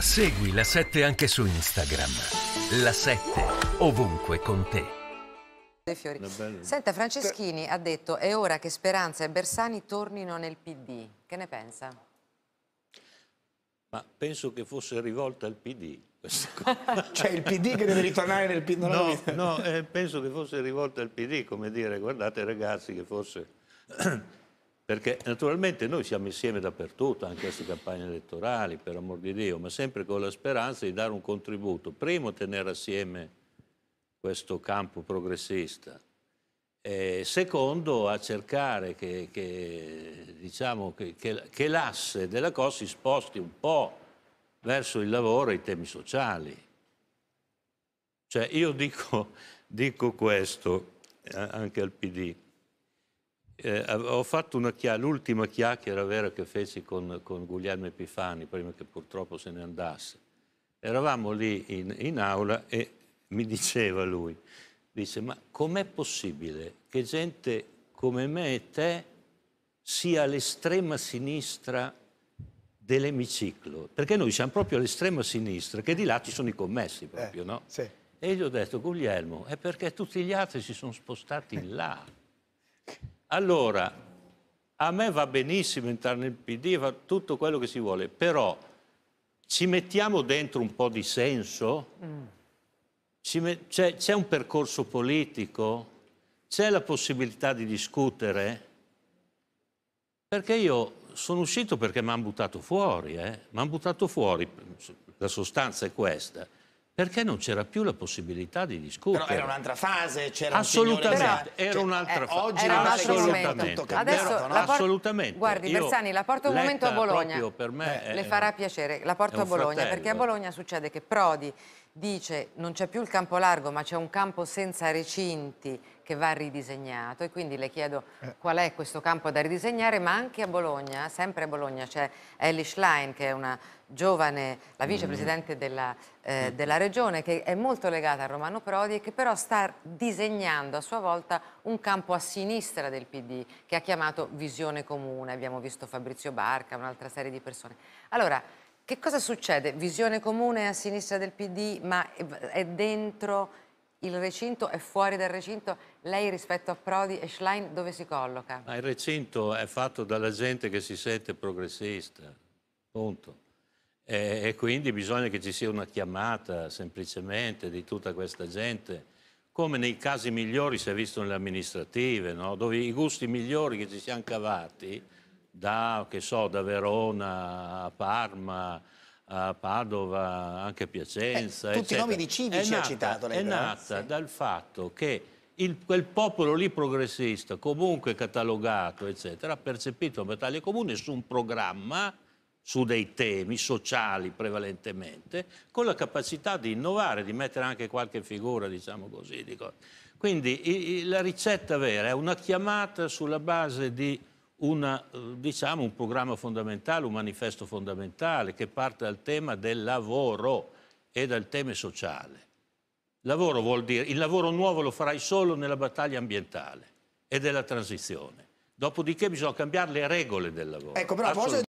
Segui la 7 anche su Instagram. La 7 ovunque con te. Senta, Franceschini ha detto è ora che Speranza e Bersani tornino nel PD. Che ne pensa? Ma penso che fosse rivolta al PD. cioè il PD che deve ritornare nel PD? No, no eh, penso che fosse rivolta al PD, come dire, guardate ragazzi che forse perché naturalmente noi siamo insieme dappertutto, anche a queste campagne elettorali, per amor di Dio, ma sempre con la speranza di dare un contributo. Primo, tenere assieme questo campo progressista. E secondo, a cercare che, che, diciamo, che l'asse della cosa si sposti un po' verso il lavoro e i temi sociali. Cioè, io dico, dico questo eh, anche al PD eh, ho fatto chia l'ultima chiacchiera vera che feci con, con, Guglielmo Epifani, prima che purtroppo se ne andasse. Eravamo lì in, in aula e mi diceva lui, dice, ma com'è possibile che gente come me e te sia l'estrema sinistra dell'emiciclo? Perché noi siamo proprio all'estrema sinistra, che di là ci sono i commessi proprio, eh, no? Sì. E gli ho detto, Guglielmo, è perché tutti gli altri si sono spostati in là allora, a me va benissimo entrare nel PD, va tutto quello che si vuole, però ci mettiamo dentro un po' di senso? Mm. C'è un percorso politico? C'è la possibilità di discutere? Perché io sono uscito perché mi hanno buttato fuori, eh? mi hanno buttato fuori, la sostanza è questa perché non c'era più la possibilità di discutere. Però era un'altra fase, c'era Assolutamente, un signore... Cioè, eh, era un'altra eh, fase. Oggi era un assolutamente. Tutto Adesso, no? la por... assolutamente. Guardi, Io Bersani, la porto un momento a Bologna. Per me eh, è... Le eh, farà piacere, la porto a Bologna, fratello. perché a Bologna succede che Prodi dice non c'è più il campo largo ma c'è un campo senza recinti che va ridisegnato e quindi le chiedo eh. qual è questo campo da ridisegnare ma anche a Bologna, sempre a Bologna c'è Ellie Schlein che è una giovane, la mm-hmm. vicepresidente della, eh, mm. della, regione che è molto legata a Romano Prodi e che però sta disegnando a sua volta un campo a sinistra del PD che ha chiamato visione comune, abbiamo visto Fabrizio Barca, un'altra serie di persone. Allora, che cosa succede? Visione comune a sinistra del PD, ma è dentro il recinto è fuori dal recinto, lei rispetto a Prodi e Schlein dove si colloca? Ma il recinto è fatto dalla gente che si sente progressista, punto. E, e, quindi bisogna che ci sia una chiamata semplicemente di tutta questa gente, come nei casi migliori si è visto nelle amministrative, no? dove i gusti migliori che ci siamo cavati da, so, da Verona a Parma, a Padova, anche a Piacenza. Eh, tutti i nomi di civici nata, ha citato lei. È nata dal fatto che il, quel popolo lì progressista, comunque catalogato, eccetera, ha percepito la battaglia comune su un programma, su dei temi sociali prevalentemente, con la capacità di innovare, di mettere anche qualche figura, diciamo così. Di Quindi i, i, la ricetta vera è una chiamata sulla base di una, eh, diciamo, un programma fondamentale, un manifesto fondamentale che parte dal tema del lavoro e dal tema sociale. Lavoro vuol dire, il lavoro nuovo lo farai solo nella battaglia ambientale e della transizione. Dopodiché bisogna cambiare le regole del lavoro. Ecco, però,